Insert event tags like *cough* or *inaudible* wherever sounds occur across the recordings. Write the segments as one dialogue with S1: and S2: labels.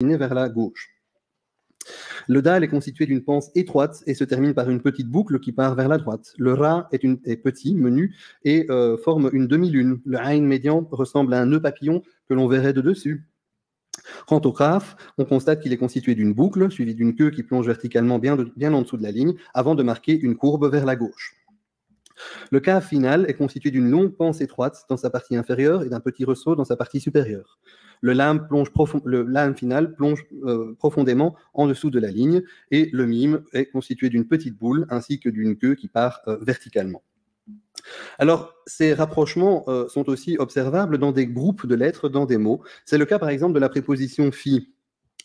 S1: vers la gauche. Le dal est constitué d'une panse étroite et se termine par une petite boucle qui part vers la droite. Le ra est, petit, menu, et euh, forme une demi-lune. Le aïn médian ressemble à un nœud papillon que l'on verrait de dessus. Quant au graphe, on constate qu'il est constitué d'une boucle suivie d'une queue qui plonge verticalement bien en dessous de la ligne avant de marquer une courbe vers la gauche. Le cas final est constitué d'une longue panse étroite dans sa partie inférieure et d'un petit ressaut dans sa partie supérieure. Le lame, final plonge euh, profondément en dessous de la ligne et le mime est constitué d'une petite boule ainsi que d'une queue qui part euh, verticalement. Alors, ces rapprochements euh, sont aussi observables dans des groupes de lettres, dans des mots. C'est le cas par exemple de la préposition phi,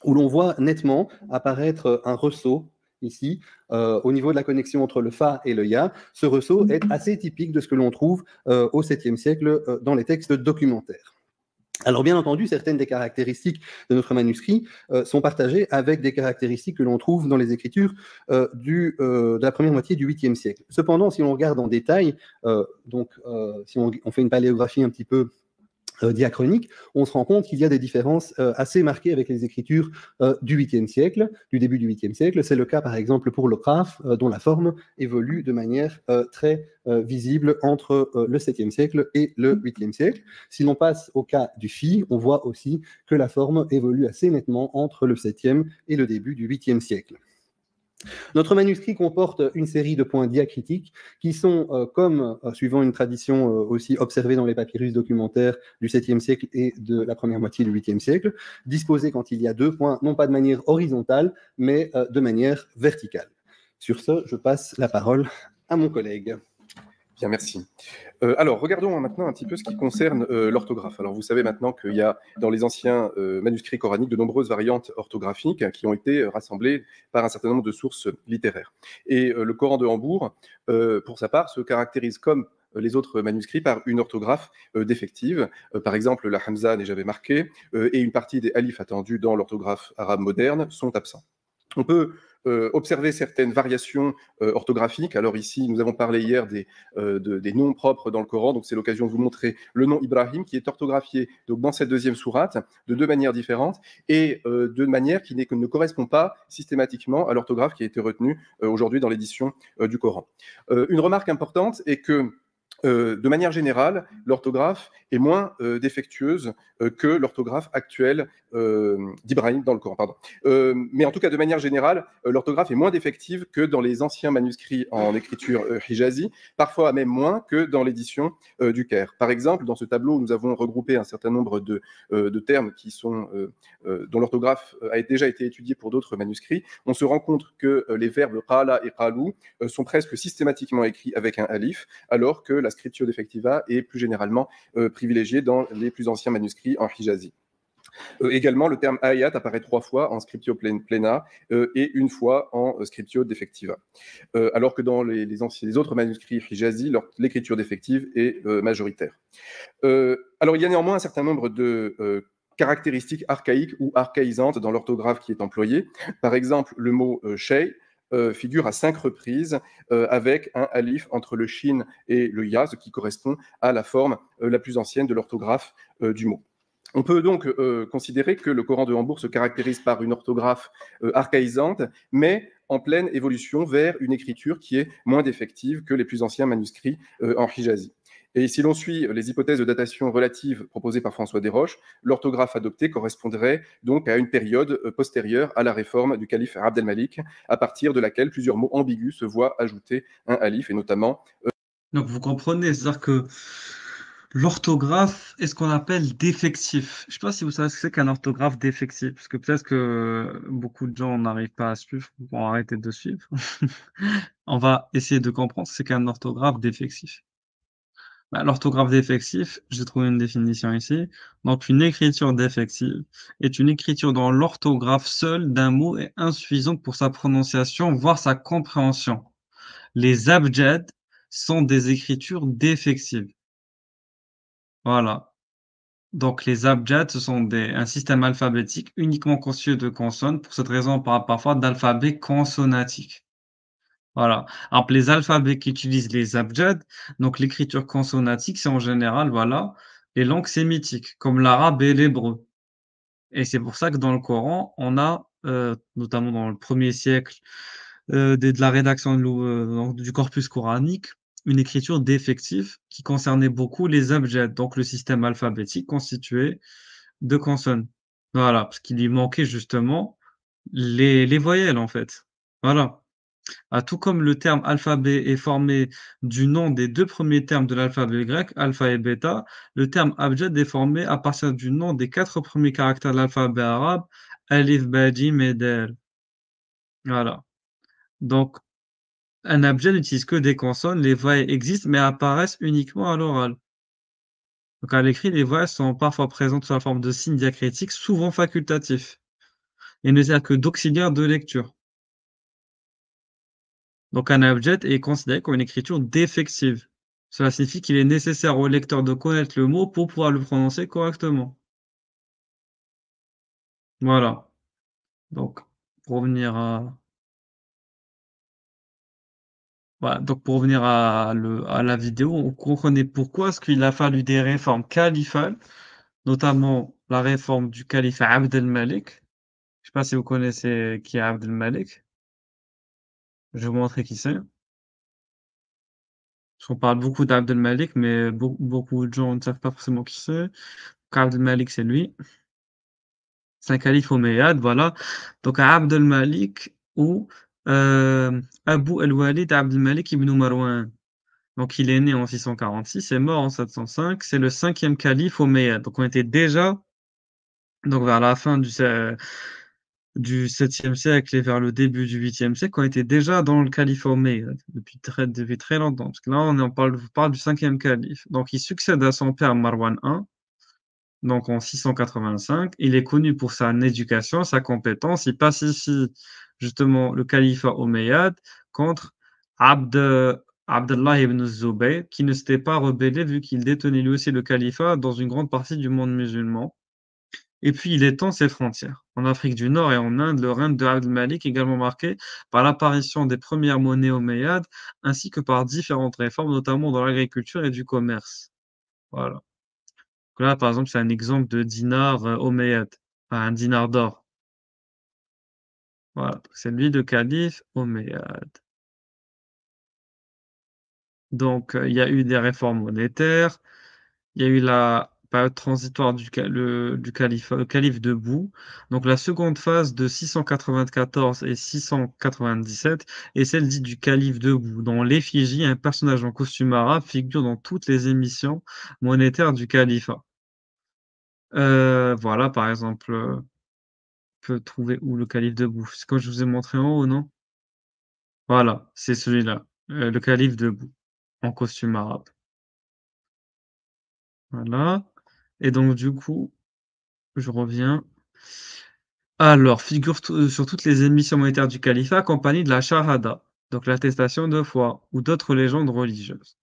S1: où l'on voit nettement apparaître un ressaut ici, euh, au niveau de la connexion entre le fa et le ya, ce ressaut mhm. est assez typique de ce que l'on trouve euh, au 7e siècle euh, dans les textes documentaires. Alors bien entendu, certaines des caractéristiques de notre manuscrit sont partagées avec des caractéristiques que l'on trouve dans les écritures de la première moitié du 8e siècle. Cependant, si l'on regarde en détail, donc si on, fait une paléographie un petit peu euh, diachronique, on se rend compte qu'il y a des différences euh, assez marquées avec les écritures euh, du 8 siècle, du début du 8e siècle. C'est le cas par exemple pour le graphe dont la forme évolue de manière très visible entre le 7e siècle et le 8e siècle. Si l'on passe au cas du phi, on voit aussi que la forme évolue assez nettement entre le 7e et le début du 8e siècle. Notre manuscrit comporte une série de points diacritiques qui sont, euh, comme euh, suivant une tradition euh, aussi observée dans les papyrus documentaires du 7e siècle et de la première moitié du 8e siècle, disposés quand il y a deux points, non pas de manière horizontale, mais de manière verticale. Sur ce, je passe la parole à mon collègue merci. Euh, alors, regardons maintenant un petit peu ce
S2: qui concerne euh, l'orthographe. Alors, vous savez maintenant qu'il y a dans les anciens euh, manuscrits coraniques de nombreuses variantes orthographiques qui ont été rassemblées par un certain nombre de sources littéraires. Et le Coran de Hambourg, pour sa part, se caractérise comme les autres manuscrits par une orthographe défective. par exemple, la Hamza n'est jamais marquée et une partie des alifs attendus dans l'orthographe arabe moderne sont absents. On peut euh, observer certaines variations euh, orthographiques. Alors ici, nous avons parlé hier euh, des, noms propres dans le Coran, donc c'est l'occasion de vous montrer le nom Ibrahim qui est orthographié dans cette deuxième sourate de deux manières différentes et de manière qui ne correspond pas systématiquement à l'orthographe qui a été retenue aujourd'hui dans l'édition du Coran. une remarque importante est que euh, de manière générale, l'orthographe est moins euh, défectueuse euh, que l'orthographe actuelle d'Ibrahim dans le Coran. Pardon. mais en tout cas, de manière générale, l'orthographe est moins défective que dans les anciens manuscrits en écriture hijazi, parfois même moins que dans l'édition du Caire. Par exemple, dans ce tableau, nous avons regroupé un certain nombre de, termes qui sont, dont l'orthographe a déjà été étudiée pour d'autres manuscrits. On se rend compte que les verbes qala et qalou sont presque systématiquement écrits avec un alif, alors que la Scriptio Defectiva et plus généralement euh, privilégié dans les plus anciens manuscrits en hijazi. Euh, également, le terme ayat apparaît trois fois en scriptio plena euh, et une fois en scriptio defectiva. alors que dans les, autres manuscrits hijazi, l'écriture défective est majoritaire. alors, il y a néanmoins un certain nombre de caractéristiques archaïques ou archaïsantes dans l'orthographe qui est employée. Par exemple, le mot shay euh, figure à cinq reprises euh, avec un alif entre le shin et le ya, ce qui correspond à la forme euh, la plus ancienne de l'orthographe du mot. On peut donc considérer que le Coran de Hambourg se caractérise par une orthographe archaïsante, mais en pleine évolution vers une écriture qui est moins défective que les plus anciens manuscrits en Hijazi. Et si l'on suit les hypothèses de datation relative proposées par François Desroches, l'orthographe adoptée correspondrait donc à une période euh, postérieure à la réforme du calife abdelmalik malik à partir de laquelle plusieurs mots ambigus se voient ajouter un alif, et notamment... Euh,
S3: donc vous comprenez, c'est-à-dire que l'orthographe est ce qu'on appelle défectif. Je ne sais pas si vous savez ce qu'est c'est qu'un orthographe défectif, parce que peut-être que beaucoup de gens n'arrivent pas à suivre, vont arrêter de suivre. *laughs* On va essayer de comprendre ce qu'est un orthographe défectif. Bah, l'orthographe défective, j'ai trouvé une définition ici. Donc, une écriture défective est une écriture dont l'orthographe seule d'un mot est insuffisante pour sa prononciation, voire sa compréhension. Les abjads sont des écritures défectives. Voilà. Donc, les abjads, ce sont des, un système alphabétique uniquement constitué de consonnes, pour cette raison, on parle parfois d'alphabet consonatique. Voilà. Alors, les alphabets qui utilisent les abjads, donc l'écriture consonantique, c'est en général, voilà, les langues sémitiques, comme l'arabe et l'hébreu. Et c'est pour ça que dans le Coran, on a, euh, notamment dans le premier siècle, euh, de, la rédaction euh, du corpus coranique, une écriture défective qui concernait beaucoup les abjads, donc le système alphabétique constitué de consonnes. Voilà, parce qu'il lui manquait justement les, les voyelles, en fait. Voilà. Ah, tout comme le terme alphabet est formé du nom des deux premiers termes de l'alphabet grec, alpha et bêta, le terme abjad est formé à partir du nom des quatre premiers caractères de l'alphabet arabe, alif, bajim et Voilà. Donc, un abjad n'utilise que des consonnes, les voyelles existent mais apparaissent uniquement à l'oral. Donc à l'écrit, les voix sont parfois présentes sous la forme de signes diacritiques, souvent facultatifs, et ne servent que d'auxiliaires de lecture. Donc un objet est considéré comme une écriture défective. Cela signifie qu'il est nécessaire au lecteur de connaître le mot pour pouvoir le prononcer correctement. Voilà. Donc, pour revenir à... donc pour revenir à, la vidéo, on comprenait pourquoi est-ce qu'il a fallu des réformes califales, notamment la réforme du calife Abdel Malik. Je ne sais pas si vous connaissez qui est Abdel Malik. Je vais vous montrer qui c'est. On parle beaucoup d'Abdel Malik, mais beaucoup de gens ne savent pas forcément qui c'est. Abdel Malik, c'est lui. C'est un calife omeyyade, voilà. Donc Abdel Malik ou euh, Abu el walid Abdel Malik ibn Marwan. Donc il est né en 646 et mort en 705. C'est le cinquième calife omeyyade. Donc on était déjà donc vers la fin du, euh, du 7e siècle et vers le début du 8e siècle, ont était déjà dans le calife hein, depuis très, depuis très longtemps. Parce que là, on, en parle, parle du 5e calife. Donc, il succède à son père Marwan I, donc en 685. Il est connu pour sa éducation, sa compétence. Il pacifie justement le califat omeyyade contre Abd, Abdallah ibn Zubayr, qui ne s'était pas rebellé vu qu'il détenait lui aussi le califat dans une grande partie du monde musulman et puis il étend ses frontières. En Afrique du Nord et en Inde, le règne de Abd malik est également marqué par l'apparition des premières monnaies omeyyades ainsi que par différentes réformes, notamment dans l'agriculture et du commerce. Voilà. Donc là, par exemple, c'est un exemple de dinar euh, omeyyade, un dinar d'or. Voilà, c'est lui de calife omeyyade. Donc, euh, il y a eu des réformes monétaires, il y a eu la période transitoire du, du euh, calife, debout. Donc la seconde phase de 694 et 697 est celle dite du calife debout, Dans l'effigie, un personnage en costume arabe, figure dans toutes les émissions monétaires du califat. Euh, voilà, par exemple, euh, on peut trouver où le calife debout. C'est que je vous ai montré en haut, non Voilà, c'est celui-là, le calife debout, en costume arabe. Voilà. Et donc, du coup, je reviens. Alors, figure euh, sur toutes les émissions monétaires du califat accompagnée de la shahada, donc l'attestation de foi, ou d'autres légendes religieuses.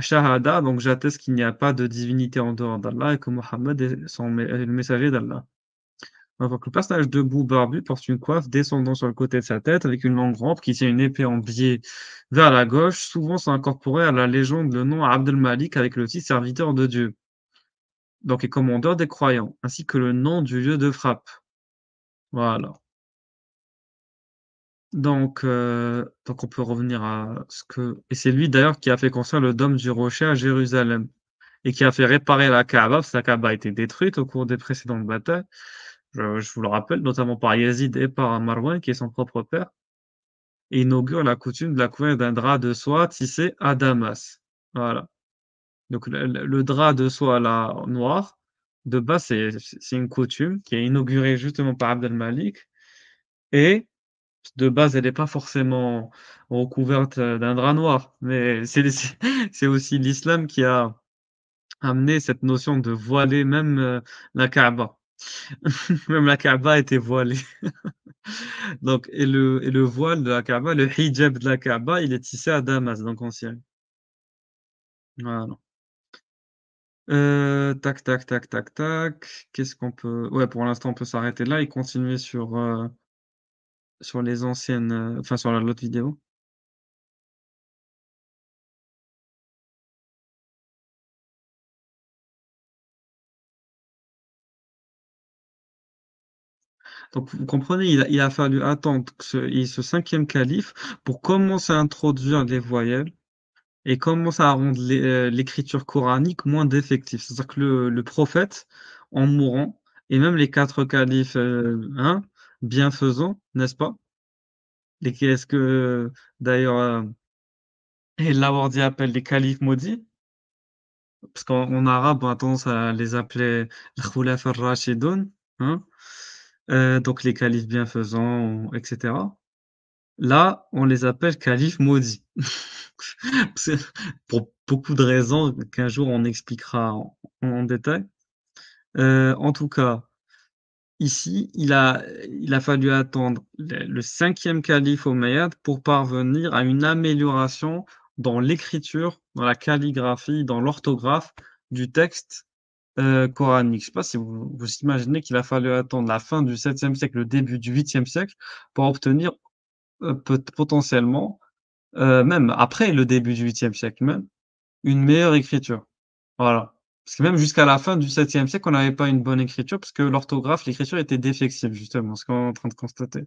S3: Shahada, donc j'atteste qu'il n'y a pas de divinité en dehors d'Allah et que Mohammed est, le messager d'Allah. Donc le personnage debout barbu porte une coiffe descendant sur le côté de sa tête avec une longue rampe qui tient une épée en biais vers la gauche, souvent s'incorporer à la légende le nom Abdel Malik avec le titre serviteur de Dieu donc est commandeur des croyants, ainsi que le nom du lieu de frappe. Voilà. Donc, euh, donc on peut revenir à ce que. Et c'est lui d'ailleurs qui a fait construire le dôme du rocher à Jérusalem et qui a fait réparer la Kaaba, parce que la Kaaba a été détruite au cours des précédentes batailles. Je, vous le rappelle, notamment par Yazid et par Marwan, qui est son propre père, et inaugure la coutume de la couverture d'un drap de soie tissé à Damas. Voilà. Donc le, drap de soie là, noir, de base c'est une coutume qui est inaugurée justement par Abdel Malik. Et de base, elle n'est pas forcément recouverte euh, d'un drap noir, mais *laughs* c'est aussi l'islam qui a amené cette notion de voiler même euh, la Kaaba. *laughs* même la Kaaba était voilée. *laughs* donc, et le, et le voile de la Kaaba, le hijab de la Kaaba, il est tissé à Damas, donc en Syrie. Voilà. Euh, tac, tac, tac, tac, tac. Qu'est-ce qu'on peut. Ouais, pour l'instant, on peut s'arrêter là et continuer sur, euh, sur les anciennes. Euh, enfin, sur la- l'autre vidéo. Donc, vous comprenez, il a, fallu attendre ce, ce cinquième calife pour commencer à introduire les voyelles et comment ça rend euh, l'écriture coranique moins défective. C'est-à-dire que le, prophète, en mourant, et même les quatre califes euh, hein, bienfaisants, n'est-ce pas les, Est-ce que d'ailleurs, euh, et l'awardi appelle les califes maudits Parce qu'en arabe, on a tendance à les appeler al hein, donc les califes bienfaisants, etc. Là, on les appelle califes maudits. *laughs* pour beaucoup de raisons qu'un jour on expliquera en, détail. Euh, en tout cas, ici, il a, il a fallu attendre le, cinquième calife omeyyade pour parvenir à une amélioration dans l'écriture, dans la calligraphie, dans l'orthographe du texte euh, coranique. Je ne sais pas si vous, imaginez qu'il a fallu attendre la fin du 7e siècle, le début du 8e siècle, pour obtenir euh, potentiellement, euh, même après le début du 8e siècle même, une meilleure écriture. Voilà. Parce que même jusqu'à la fin du 7e siècle, on n'avait pas une bonne écriture parce que l'orthographe, l'écriture était défective, justement, ce qu'on est en train de constater.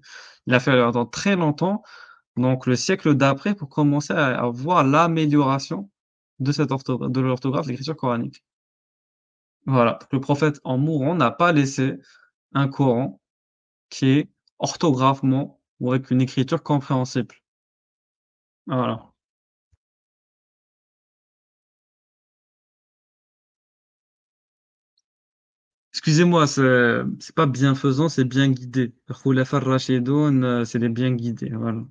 S3: Il a fallu attendre très longtemps, donc le siècle d'après, pour commencer à, voir l'amélioration de, cette orthographe, de l'orthographe, l'écriture coranique. Voilà. Le prophète, en mourant, n'a pas laissé un Coran qui est orthographement ou avec une écriture compréhensible. Voilà. Excusez-moi, c'est pas bienfaisant, c'est bien guidé. Khulafar Rashidun, euh, c'est les bien guidés, voilà.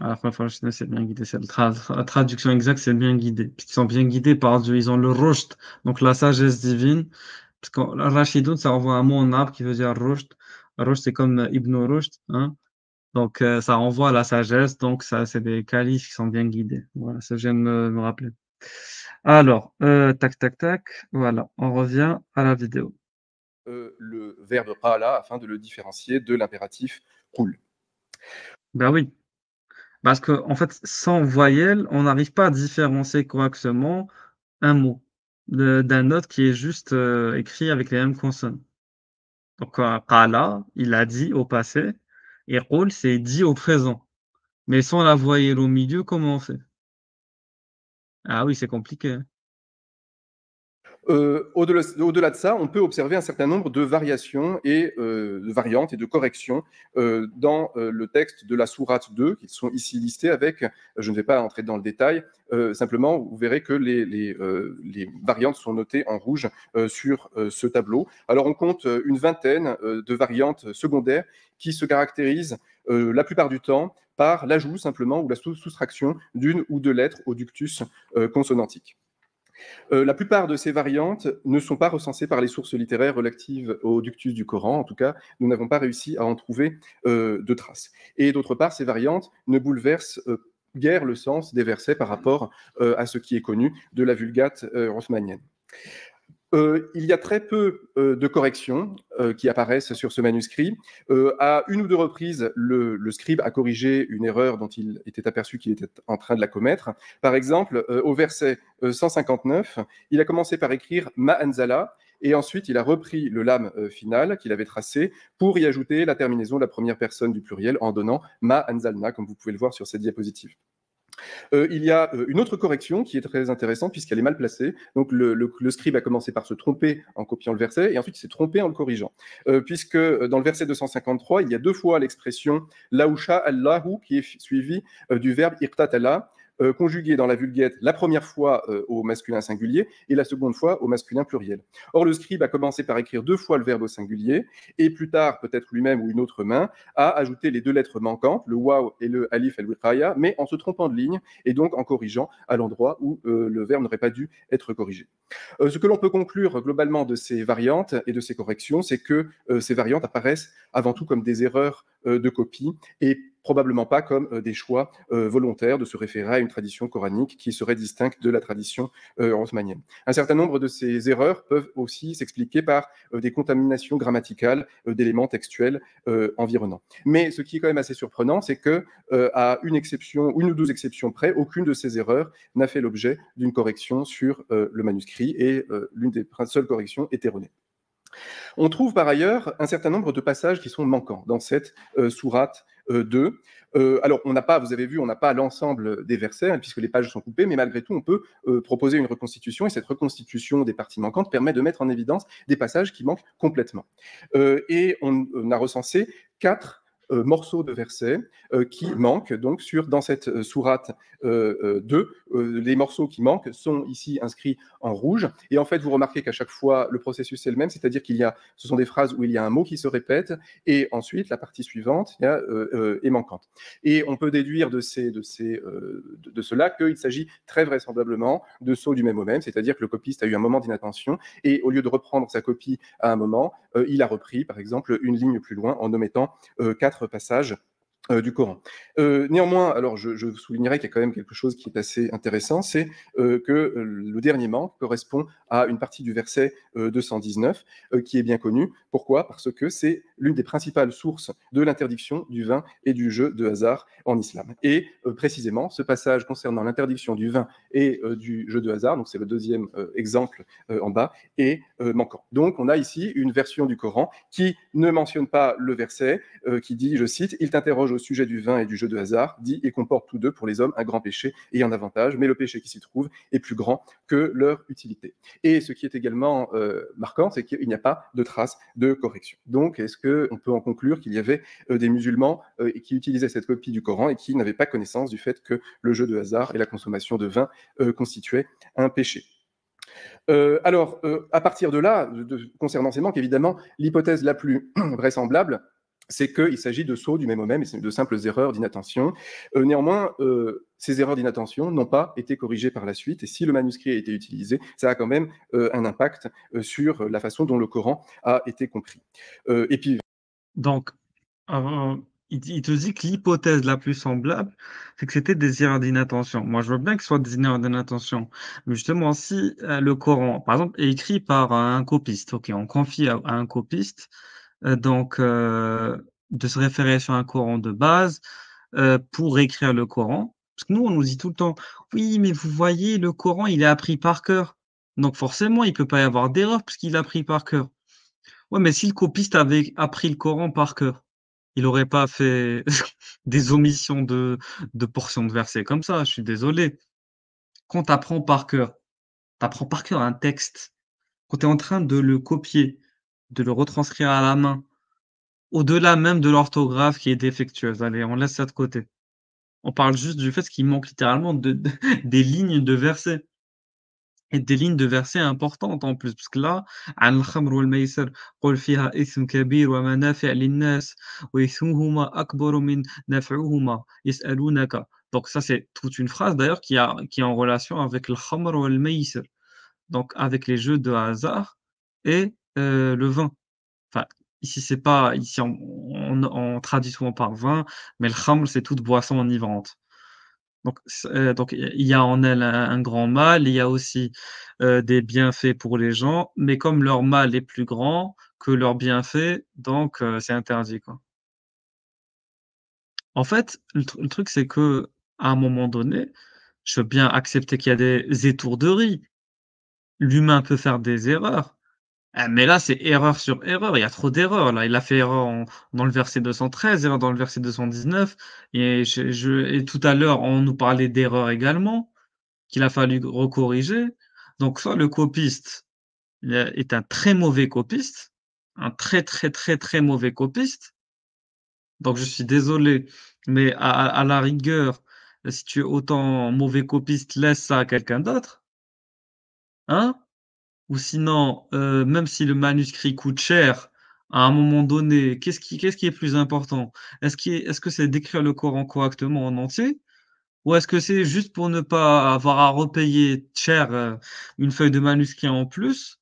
S3: Alors, ah, c'est bien guidé, c'est la traduction exacte, c'est bien guidé. Ils sont bien guidés par Dieu, ils ont le rost, donc la sagesse divine. Parce que Rashidun, ça envoie un mot en arabe qui veut dire rost. Rost, c'est comme euh, Ibn rost. hein. Donc, euh, ça renvoie à la sagesse. Donc, ça, c'est des qualifs qui sont bien guidés. Voilà, ça, je de me, rappeler. Alors, euh, tac, tac, tac. Voilà, on revient à la vidéo.
S2: Euh, le verbe qala » afin de le différencier de l'impératif
S3: cool. Ben oui. Parce qu'en en fait, sans voyelle, on n'arrive pas à différencier correctement un mot d'un autre qui est juste écrit avec les mêmes consonnes. Donc, là il a dit au passé, et rôle, c'est dit au présent. Mais sans la voyelle au milieu, comment on fait Ah oui, c'est compliqué. Hein.
S2: Euh, au-delà, de ça, on peut observer un certain nombre de variations et euh, de variantes et de corrections euh, dans le texte de la sourate 2, qui sont ici listées. avec, je ne vais pas entrer dans le détail, simplement vous verrez que les, variantes sont notées en rouge sur ce tableau. Alors on compte une vingtaine de variantes secondaires qui se caractérisent la plupart du temps par l'ajout simplement ou la soustraction d'une ou deux lettres au ductus consonantique. Euh, la plupart de ces variantes ne sont pas recensées par les sources littéraires relatives au ductus du Coran. En tout cas, nous n'avons pas réussi à en trouver euh, de traces. Et d'autre part, ces variantes ne bouleversent euh, guère le sens des versets par rapport à ce qui est connu de la Vulgate rothmanienne. Euh, il y a très peu euh, de corrections euh, qui apparaissent sur ce manuscrit. à une ou deux reprises, le, le, scribe a corrigé une erreur dont il était aperçu qu'il était en train de la commettre. Par exemple, au verset 159, il a commencé par écrire Ma Anzala et ensuite il a repris le lame final qu'il avait tracé pour y ajouter la terminaison de la première personne du pluriel en donnant Ma Anzalna, comme vous pouvez le voir sur cette diapositive. Euh, il y a euh, une autre correction qui est très intéressante puisqu'elle est mal placée. Donc le, scribe a commencé par se tromper en copiant le verset et ensuite il s'est trompé en le corrigeant. Euh, puisque dans le verset 253, il y a deux fois l'expression laoucha allahu qui est suivie du verbe irtatala euh, conjugué dans la vulguette la première fois euh, au masculin singulier et la seconde fois au masculin pluriel. Or, le scribe a commencé par écrire deux fois le verbe au singulier et plus tard, peut-être lui-même ou une autre main, a ajouté les deux lettres manquantes, le waw et le alif al wiqaya mais en se trompant de ligne et donc en corrigeant à l'endroit où euh, le verbe n'aurait pas dû être corrigé. ce que l'on peut conclure globalement de ces variantes et de ces corrections, c'est que ces variantes apparaissent avant tout comme des erreurs de copie et probablement pas comme euh, des choix euh, volontaires de se référer à une tradition coranique qui serait distincte de la tradition haussmannienne. Euh, Un certain nombre de ces erreurs peuvent aussi s'expliquer par des contaminations grammaticales d'éléments textuels environnants. Mais ce qui est quand même assez surprenant, c'est que à une exception, une ou deux exceptions près, aucune de ces erreurs n'a fait l'objet d'une correction sur le manuscrit et l'une des seules corrections est erronée. On trouve par ailleurs un certain nombre de passages qui sont manquants dans cette euh, sourate 2. Euh, euh, alors, on n'a pas, vous avez vu, on n'a pas l'ensemble des versets, hein, puisque les pages sont coupées, mais malgré tout, on peut proposer une reconstitution, et cette reconstitution des parties manquantes permet de mettre en évidence des passages qui manquent complètement. et on, a recensé quatre euh, morceaux de versets euh, qui manquent. Donc, sur, dans cette euh, sourate 2, les morceaux qui manquent sont ici inscrits en rouge. Et en fait, vous remarquez qu'à chaque fois, le processus est le même, c'est-à-dire qu'il y a, ce sont des phrases où il y a un mot qui se répète, et ensuite, la partie suivante est manquante. Et on peut déduire de, ces, de, ces, de, cela qu'il s'agit très vraisemblablement de sauts du même au même, c'est-à-dire que le copiste a eu un moment d'inattention, et au lieu de reprendre sa copie à un moment, il a repris, par exemple, une ligne plus loin en omettant quatre passage euh, du Coran. Euh, néanmoins, alors je, soulignerai qu'il y a quand même quelque chose qui est assez intéressant, c'est euh, que le dernier manque correspond à une partie du verset 219 qui est bien connue. Pourquoi Parce que c'est l'une des principales sources de l'interdiction du vin et du jeu de hasard en islam. Et précisément, ce passage concernant l'interdiction du vin et du jeu de hasard, donc c'est le deuxième exemple en bas, est manquant. Donc on a ici une version du Coran qui ne mentionne pas le verset qui dit, je cite, il t'interroge au sujet du vin et du jeu de hasard, dit et comporte tous deux pour les hommes un grand péché et un avantage, mais le péché qui s'y trouve est plus grand que leur utilité. Et ce qui est également euh, marquant, c'est qu'il n'y a pas de trace de correction. Donc, est-ce qu'on peut en conclure qu'il y avait euh, des musulmans euh, qui utilisaient cette copie du Coran et qui n'avaient pas connaissance du fait que le jeu de hasard et la consommation de vin constituaient un péché alors, à partir de là, concernant ces manques, évidemment, l'hypothèse la plus *clears throat* vraisemblable, c'est qu'il s'agit de sauts du même au même, de simples erreurs d'inattention. Euh, néanmoins, euh, ces erreurs d'inattention n'ont pas été corrigées par la suite, et si le manuscrit a été utilisé, ça a quand même euh, un impact sur la façon dont le Coran a été compris. et puis...
S3: Donc, il, te dit que l'hypothèse la plus semblable, c'est que c'était des erreurs d'inattention. Moi, je veux bien que ce soit des erreurs d'inattention. Mais justement, si le Coran, par exemple, est écrit par un copiste, ok, on confie à, un copiste, euh, donc euh, de se référer sur un Coran de base euh, pour écrire le Coran. Parce que nous, on nous dit tout le temps, oui, mais vous voyez, le Coran, il est appris par cœur. Donc forcément, il ne peut pas y avoir d'erreur puisqu'il a appris par cœur. Ouais, mais si le copiste avait appris le Coran par cœur, il n'aurait pas fait *laughs* des omissions de, de portions de versets comme ça. Je suis désolé. Quand tu apprends par cœur, tu apprends par cœur un texte, quand tu es en train de le copier, de le retranscrire à la main, au-delà même de l'orthographe qui est défectueuse. Allez, on laisse ça de côté. On parle juste du fait qu'il manque littéralement de, *laughs* des lignes de versets. Et des lignes de versets importantes en plus, parce que là, فيها كبير ومنافع Donc ça, c'est toute une phrase d'ailleurs qui, a, qui est en relation avec le khamr wal donc avec les jeux de hasard et euh, le vin. Enfin, ici, c'est pas, ici, on, on, traduit souvent par vin, mais le khamr, c'est toute boisson enivrante. Donc, euh, donc, il y a en elle un, grand mal, il y a aussi euh, des bienfaits pour les gens, mais comme leur mal est plus grand que leur bienfait, donc c'est interdit. Quoi. En fait, le, truc, c'est que à un moment donné, je veux bien accepter qu'il y a des étourderies. L'humain peut faire des erreurs, ah, mais là, c'est erreur sur erreur. Il y a trop d'erreurs. Là, il a fait erreur dans le verset 213, erreur dans le verset 219. Et, je, tout à l'heure, on nous parlait d'erreur également, qu'il a fallu recorriger. Donc, soit le copiste est un très mauvais copiste, un très, très, très, très mauvais copiste. Donc, je suis désolé, mais à la rigueur, si tu es autant mauvais copiste, laisse ça à quelqu'un d'autre. Hein ou sinon, euh, même si le manuscrit coûte cher, à un moment donné, qu'est-ce qui, est plus important Est-ce que c'est d'écrire le Coran correctement en entier ou est-ce que c'est juste pour ne pas avoir à repayer cher euh, une feuille de manuscrit en plus,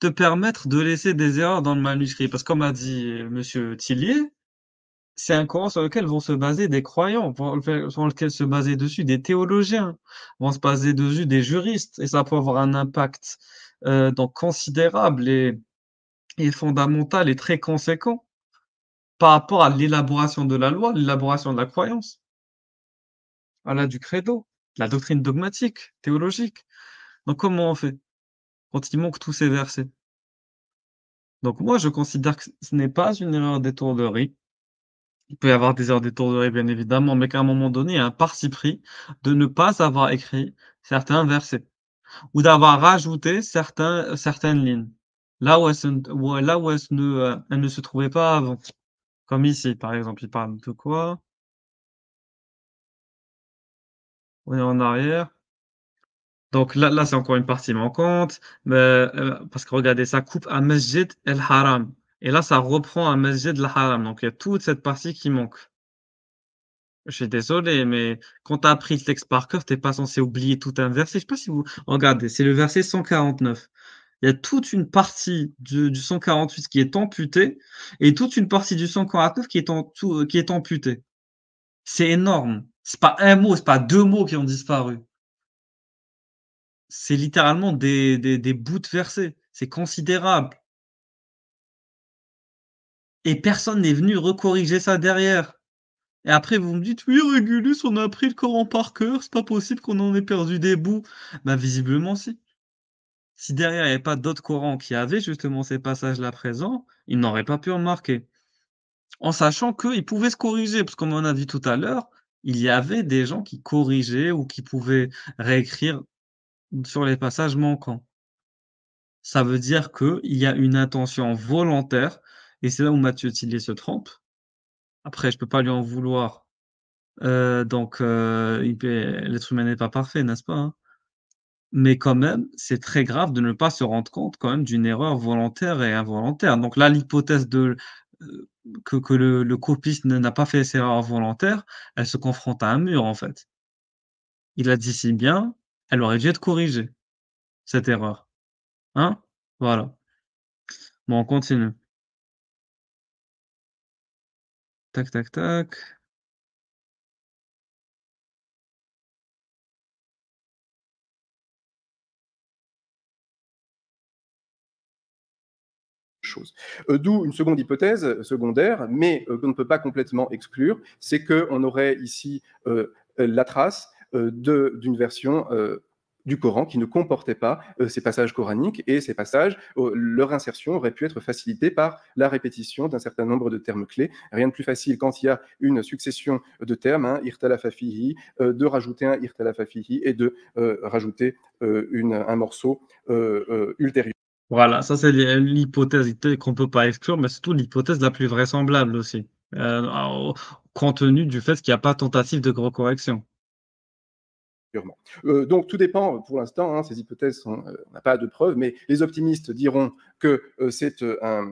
S3: te permettre de laisser des erreurs dans le manuscrit Parce que comme a dit euh, M. Tillier, c'est un Coran sur lequel vont se baser des croyants, sur lequel se baser dessus des théologiens, vont se baser dessus des juristes, et ça peut avoir un impact euh, donc considérable et, fondamental et très conséquent par rapport à l'élaboration de la loi, l'élaboration de la croyance, à la du credo, la doctrine dogmatique, théologique. Donc comment on fait quand il manque tous ces versets Donc moi, je considère que ce n'est pas une erreur d'étourderie. Il peut y avoir des erreurs d'étourderie, bien évidemment, mais qu'à un moment donné, il y a un parti pris de ne pas avoir écrit certains versets ou d'avoir rajouté certains, euh, certaines lignes, là où, euh, elles, ne, se trouvaient pas avant. Comme ici, par exemple, il parle de quoi On est en arrière. Donc là, là c'est encore une partie manquante, euh, parce que regardez, ça coupe à Masjid el-Haram. Et là, ça reprend à Masjid el-Haram. Donc il y a toute cette partie qui manque. Je suis désolé, mais quand tu as appris le texte par cœur, tu pas censé oublier tout un verset. Je sais pas si vous. Regardez, c'est le verset 149. Il y a toute une partie du, 148 qui est amputée et toute une partie du 149 qui est, euh, qui est amputée. C'est énorme. C'est pas un mot, c'est pas deux mots qui ont disparu. C'est littéralement des, des, des bouts de versets. C'est considérable. Et personne n'est venu recorriger ça derrière. Et après, vous me dites, oui, Régulus, on a appris le Coran par cœur, c'est pas possible qu'on en ait perdu des bouts. Bah, visiblement, si. Si derrière, il n'y avait pas d'autres Corans qui avaient justement ces passages-là présents, ils n'auraient pas pu en marquer. En sachant qu'ils pouvaient se corriger, parce qu'on en a dit tout à l'heure, il y avait des gens qui corrigeaient ou qui pouvaient réécrire sur les passages manquants. Ça veut dire qu'il y a une intention volontaire, et c'est là où Mathieu Tillier se trompe, après, je peux pas lui en vouloir. Euh, donc euh, l'être humain n'est pas parfait, n'est-ce pas, hein? Mais quand même, c'est très grave de ne pas se rendre compte quand même d'une erreur volontaire et involontaire. Donc là, l'hypothèse de, euh, que le copiste n'a pas fait cette erreur volontaire, elle se confronte à un mur, en fait. Il a dit si bien, elle aurait dû être corrigée, cette erreur. Hein? Voilà. Bon, on continue. Tac tac tac
S2: chose. Euh, d'où une seconde hypothèse euh, secondaire, mais euh, qu'on ne peut pas complètement exclure, c'est qu'on aurait ici la trace d'une version du Coran qui ne comportait pas euh, ces passages coraniques et ces passages, oh, leur insertion aurait pu être facilitée par la répétition d'un certain nombre de termes clés. Rien de plus facile quand il y a une succession de termes, hein, irtalafafihi, euh, de rajouter un irtalafafihi et de euh, rajouter un morceau ultérieur.
S3: Voilà, ça c'est l'hypothèse qu'on ne peut pas exclure, mais c'est surtout l'hypothèse la plus vraisemblable aussi, compte tenu du fait qu'il n'y a pas tentative de gros correction.
S2: Euh, donc tout dépend euh, pour l'instant, hein, ces hypothèses, euh, on n'a pas de preuves, mais les optimistes diront que c'est un,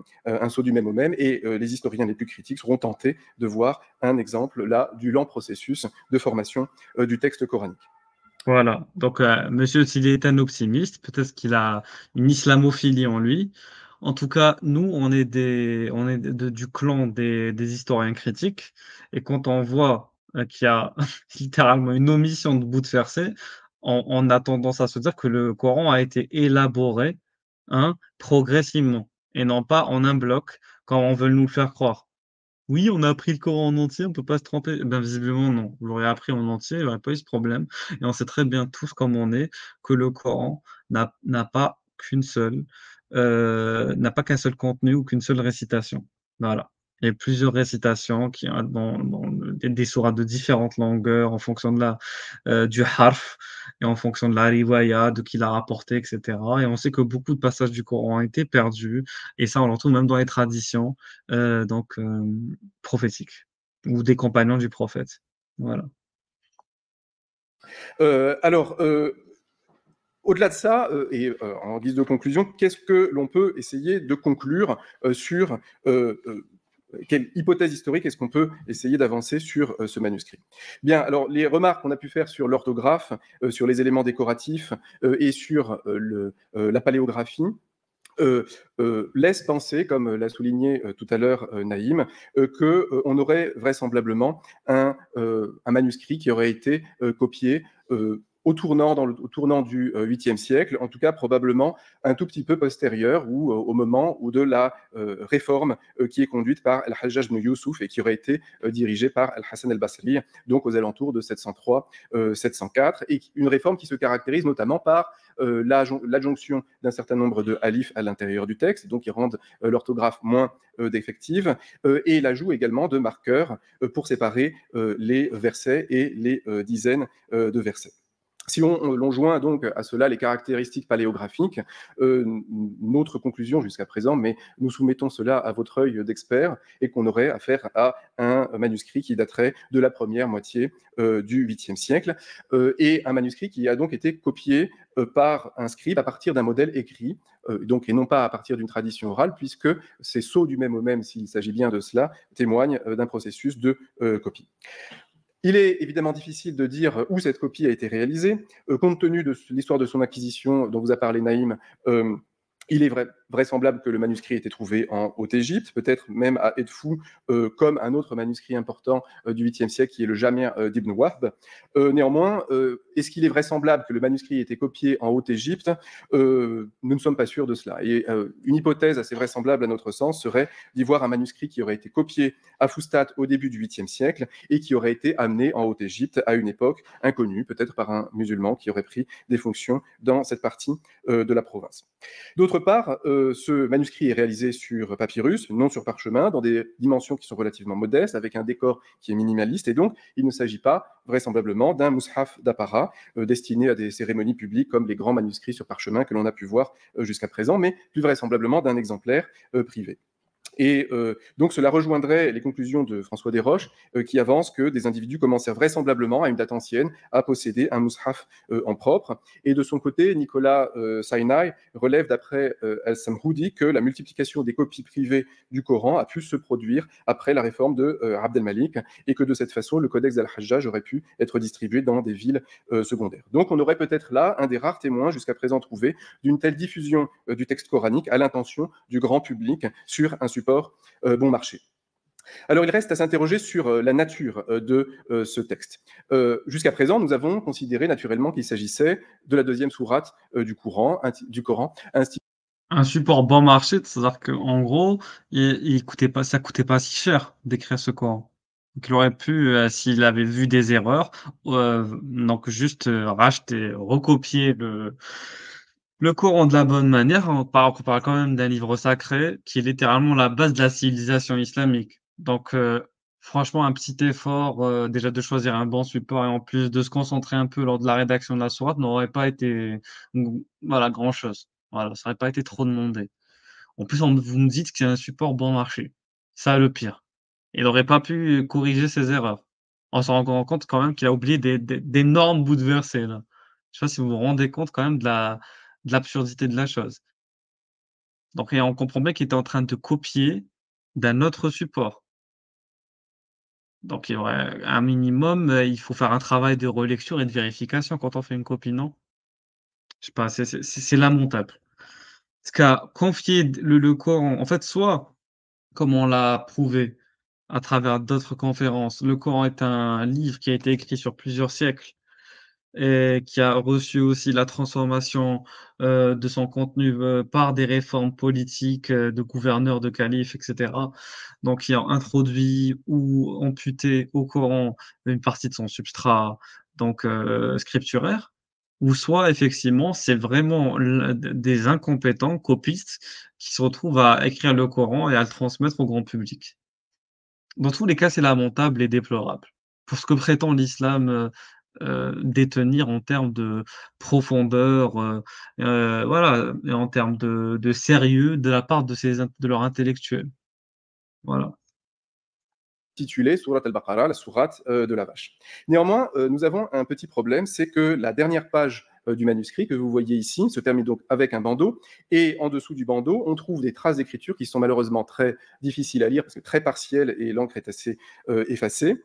S2: saut du même au même, et les historiens les plus critiques seront tentés de voir un exemple là du lent processus de formation du texte
S3: coranique. Voilà, donc monsieur, s'il est un optimiste, peut-être qu'il a une islamophilie en lui. En tout cas, nous, on est, des, on est du clan des, des historiens critiques, et quand on voit euh, qui a *laughs* littéralement une omission de bout de verset, on, a tendance à se dire que le Coran a été élaboré hein, progressivement et non pas en un bloc quand on veut nous le faire croire. Oui, on a appris le Coran en entier, on ne peut pas se tromper. Eh ben, visiblement, non. Vous l'aurez appris en entier, il n'y aurait pas eu ce problème. Et on sait très bien tous, comme on est, que le Coran n'a pas qu'une seule, euh, n'a pas qu'un seul contenu ou qu'une seule récitation. Voilà. Il y a plusieurs récitations qui hein, dans, des sourates de différentes longueurs en fonction de la, euh, du harf et en fonction de la riwaya, de qui l'a rapporté, etc. Et on sait que beaucoup de passages du Coran ont été perdus, et ça on l'entoure même dans les traditions euh, donc, euh, prophétiques ou des compagnons du prophète. Voilà.
S2: alors, au-delà de ça, et en guise de conclusion, qu'est-ce que l'on peut essayer de conclure sur quelle hypothèse historique est-ce qu'on peut essayer d'avancer sur euh, ce manuscrit Bien, alors les remarques qu'on a pu faire sur l'orthographe, euh, sur les éléments décoratifs euh, et sur la paléographie. laissent penser, comme l'a souligné tout à l'heure Naïm, qu'on aurait vraisemblablement un, un, manuscrit qui aurait été copié au tournant, du 8e euh, siècle, en tout cas probablement un tout petit peu postérieur ou euh, au moment où de la euh, réforme qui est conduite par Al-Hajjaj ibn Yusuf et qui aurait été dirigée par Al-Hassan al-Basri, donc aux alentours de 703-704, et une réforme qui se caractérise notamment par l'adjonction d'un certain nombre de halifs à l'intérieur du texte, donc qui rendent l'orthographe moins défective, et l'ajout également de marqueurs pour séparer les versets et les dizaines de versets. Si l'on joint donc à cela les caractéristiques paléographiques, euh, notre conclusion jusqu'à présent, mais nous soumettons cela à votre œil d'expert et qu'on aurait affaire à un manuscrit qui daterait de la première moitié euh, du 8e siècle euh, et un manuscrit qui a donc été copié par un scribe à partir d'un modèle écrit, donc et non pas à partir d'une tradition orale, puisque ces sceaux du même au même, s'il s'agit bien de cela, témoignent d'un processus de copie. Il est évidemment difficile de dire euh, où cette copie a été réalisée. Euh, compte tenu de l'histoire de son acquisition dont vous a parlé Naïm, euh, il est vraisemblable que le manuscrit ait été trouvé en Haute-Égypte, peut-être même à Edfou, comme un autre manuscrit important du 8e siècle qui est le Jamir d'Ibn Wafb. néanmoins, est-ce qu'il est vraisemblable que le manuscrit ait été copié en Haute-Égypte euh, Nous ne sommes pas sûrs de cela. Et euh, une hypothèse assez vraisemblable à notre sens serait d'y voir un manuscrit qui aurait été copié à Foustat au début du 8e siècle et qui aurait été amené en Haute-Égypte à une époque inconnue, peut-être par un musulman qui aurait pris des fonctions dans cette partie euh, de la province. D'autre part, ce manuscrit est réalisé sur papyrus, non sur parchemin, dans des dimensions qui sont relativement modestes, avec un décor qui est minimaliste, et donc il ne s'agit pas vraisemblablement d'un mushaf d'apparat, euh, destinés à des cérémonies publiques comme les grands manuscrits sur parchemin que l'on a pu voir euh, jusqu'à présent, mais plus vraisemblablement d'un exemplaire euh, privé. Et euh, donc cela rejoindrait les conclusions de François Desroches, euh, qui avance que des individus commencèrent vraisemblablement, à une date ancienne, à posséder un mushaf euh, en propre. Et de son côté, Nicolas Sainai relève d'après Al-Samhoudi que la multiplication des copies privées du Coran a pu se produire après la réforme de Abdel malik et que de cette façon, le codex dal hajjaj aurait pu être distribué dans des villes secondaires. Donc on aurait peut-être là un des rares témoins jusqu'à présent trouvés d'une telle diffusion du texte coranique à l'intention du grand public sur un support euh, bon marché. Alors il reste à s'interroger sur euh, la nature euh, de ce texte. Jusqu'à présent, nous avons considéré naturellement qu'il s'agissait de la deuxième sourate du, courant, du Coran,
S3: un support bon marché, c'est-à-dire qu'en gros, il, coûtait pas, ça coûtait pas si cher d'écrire ce Coran. Donc il aurait pu, s'il avait vu des erreurs, donc juste racheter, recopier le, le courant de la bonne manière, hein, on parle, parle quand même d'un livre sacré qui est littéralement la base de la civilisation islamique. Donc, euh, franchement, un petit effort euh, déjà de choisir un bon support et en plus de se concentrer un peu lors de la rédaction de la sourate n'aurait pas été voilà, grand-chose. Voilà, ça n'aurait pas été trop demandé. En plus, vous me dites qu'il y a un support bon marché. Ça, le pire. Il n'aurait pas pu corriger ses erreurs. On se rend compte quand même qu'il a oublié d'énormes bouts de versets. Je ne sais pas si vous vous rendez compte quand même de la, de l'absurdité de la chose. Donc, on comprend bien qu'il était en train de copier d'un autre support. Donc, il y aurait un minimum, euh, il faut faire un travail de relecture et de vérification quand on fait une copie, non Je sais pas, c'est lamentable. Ce qu'a confié le, le Coran, en fait, soit, comme on l'a prouvé à travers d'autres conférences, le Coran est un livre qui a été écrit sur plusieurs siècles et qui a reçu aussi la transformation euh, de son contenu euh, par des réformes politiques euh, de gouverneurs, de califes, etc. Donc, qui ont introduit ou amputé au Coran une partie de son substrat donc scripturaire. Ou soit, effectivement, c'est vraiment des incompétents copistes qui se retrouvent à écrire le Coran et à le transmettre au grand public. Dans tous les cas, c'est lamentable et déplorable. Pour ce que prétend l'islam euh, détenir en termes de profondeur, euh, euh, voilà, en termes de, sérieux de la part de, ces, de leurs intellectuels. Voilà.
S2: Titulé Surat al-Baqarah, la sourate de la vache. Néanmoins, nous avons un petit problème, c'est que la dernière page du manuscrit que vous voyez ici se termine donc avec un bandeau. Et en dessous du bandeau, on trouve des traces d'écriture qui sont malheureusement très difficiles à lire parce que très partielles et l'encre est assez effacée.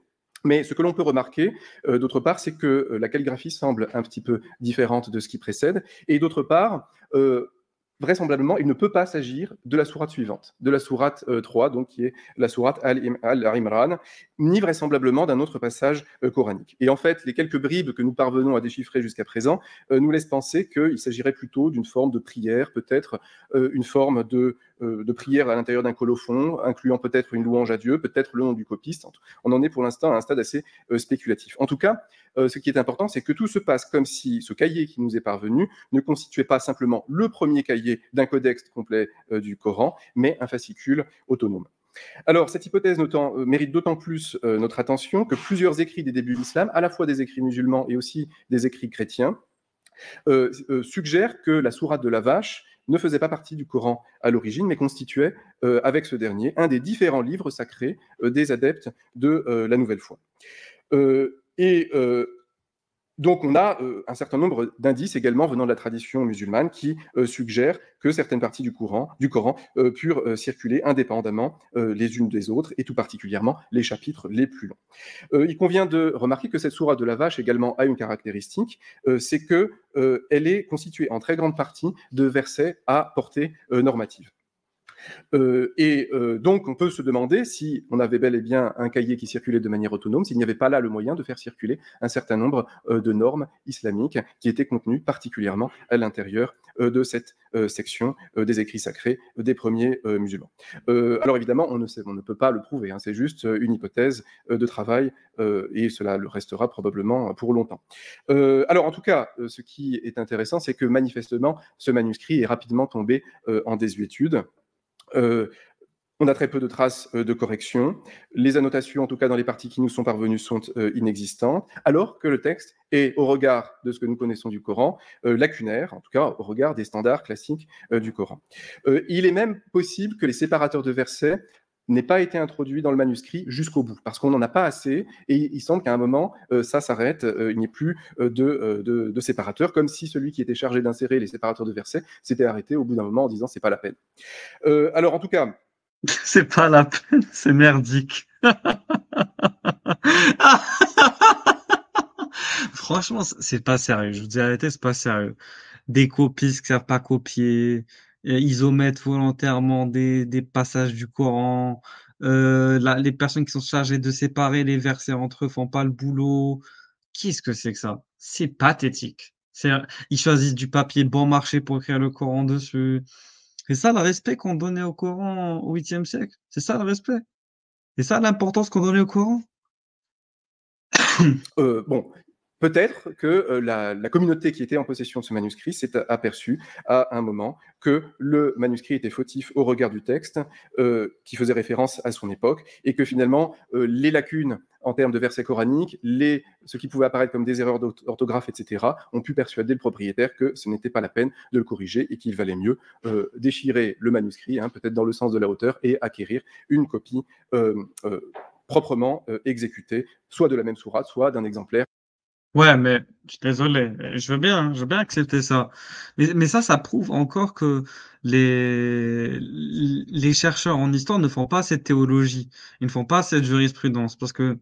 S2: Mais ce que l'on peut remarquer, euh, d'autre part, c'est que euh, la calligraphie semble un petit peu différente de ce qui précède. Et d'autre part, euh, vraisemblablement, il ne peut pas s'agir de la sourate suivante, de la sourate 3, donc qui est la sourate Al-Imran, ni vraisemblablement d'un autre passage coranique. Et en fait, les quelques bribes que nous parvenons à déchiffrer jusqu'à présent nous laissent penser qu'il s'agirait plutôt d'une forme de prière, peut-être une forme de euh, de prières à l'intérieur d'un colophon, incluant peut-être une louange à Dieu, peut-être le nom du copiste. On en est pour l'instant à un stade assez euh, spéculatif. En tout cas, euh, ce qui est important, c'est que tout se passe comme si ce cahier qui nous est parvenu ne constituait pas simplement le premier cahier d'un codex complet du Coran, mais un fascicule autonome. Alors, cette hypothèse mérite d'autant plus notre attention que plusieurs écrits des débuts de l'islam, à la fois des écrits musulmans et aussi des écrits chrétiens, suggèrent que la sourate de la vache ne faisait pas partie du Coran à l'origine, mais constituait, euh, avec ce dernier, un des différents livres sacrés euh, des adeptes de euh, la Nouvelle Foi. et donc on a euh, un certain nombre d'indices également venant de la tradition musulmane qui euh, suggèrent que certaines parties du, courant, du Coran euh, purent circuler indépendamment les unes des autres, et tout particulièrement les chapitres les plus longs. il convient de remarquer que cette sourate de la vache également a une caractéristique, c'est qu'elle est constituée en très grande partie de versets à portée normative. Euh, et euh, donc, on peut se demander si on avait bel et bien un cahier qui circulait de manière autonome, s'il n'y avait pas là le moyen de faire circuler un certain nombre euh, de normes islamiques qui étaient contenues particulièrement à l'intérieur de cette section des écrits sacrés des premiers musulmans. alors évidemment, on ne, sait, on ne peut pas le prouver, hein. c'est juste une hypothèse de travail et cela le restera probablement pour longtemps. alors en tout cas, ce qui est intéressant, c'est que manifestement, ce manuscrit est rapidement tombé en désuétude. Euh, on a très peu de traces euh, de correction. Les annotations, en tout cas dans les parties qui nous sont parvenues, sont euh, inexistantes, alors que le texte est, au regard de ce que nous connaissons du Coran, lacunaire, en tout cas au regard des standards classiques du Coran. il est même possible que les séparateurs de versets n'ait pas été introduit dans le manuscrit jusqu'au bout, parce qu'on n'en a pas assez, et il semble qu'à un moment, euh, ça s'arrête, euh, il n'y ait plus euh, de, de, séparateurs, comme si celui qui était chargé d'insérer les séparateurs de versets s'était arrêté au bout d'un moment en disant c'est pas la peine. alors en tout cas...
S3: *laughs* C'est pas la peine, c'est merdique. *laughs* Franchement, c'est pas sérieux. Je vous dis arrêtez c'est pas sérieux. Des copies qui ne savent pas copier, ils omettent volontairement des, passages du Coran. Euh, les personnes qui sont chargées de séparer les versets entre eux font pas le boulot. Qu'est-ce que c'est que ça C'est pathétique. Ils choisissent du papier bon marché pour écrire le Coran dessus. C'est ça le respect qu'on donnait au Coran au 8e siècle. C'est ça le respect. C'est ça l'importance qu'on donnait au Coran. euh, bon, Peut-être que euh,
S2: la, communauté qui était en possession de ce manuscrit s'est aperçue à un moment que le manuscrit était fautif au regard du texte euh, qui faisait référence à son époque et que finalement euh, les lacunes en termes de versets coraniques, les, ce qui pouvait apparaître comme des erreurs d'orthographe, etc., ont pu persuader le propriétaire que ce n'était pas la peine de le corriger et qu'il valait mieux déchirer le manuscrit, hein, peut-être dans le sens de la hauteur, et acquérir une copie proprement exécutée, soit de la même sourate, soit d'un exemplaire
S3: Ouais, mais je suis désolé, je veux bien, je veux bien accepter ça. Mais, mais ça, ça prouve encore que les, les chercheurs en histoire ne font pas cette théologie, ils ne font pas cette jurisprudence, parce que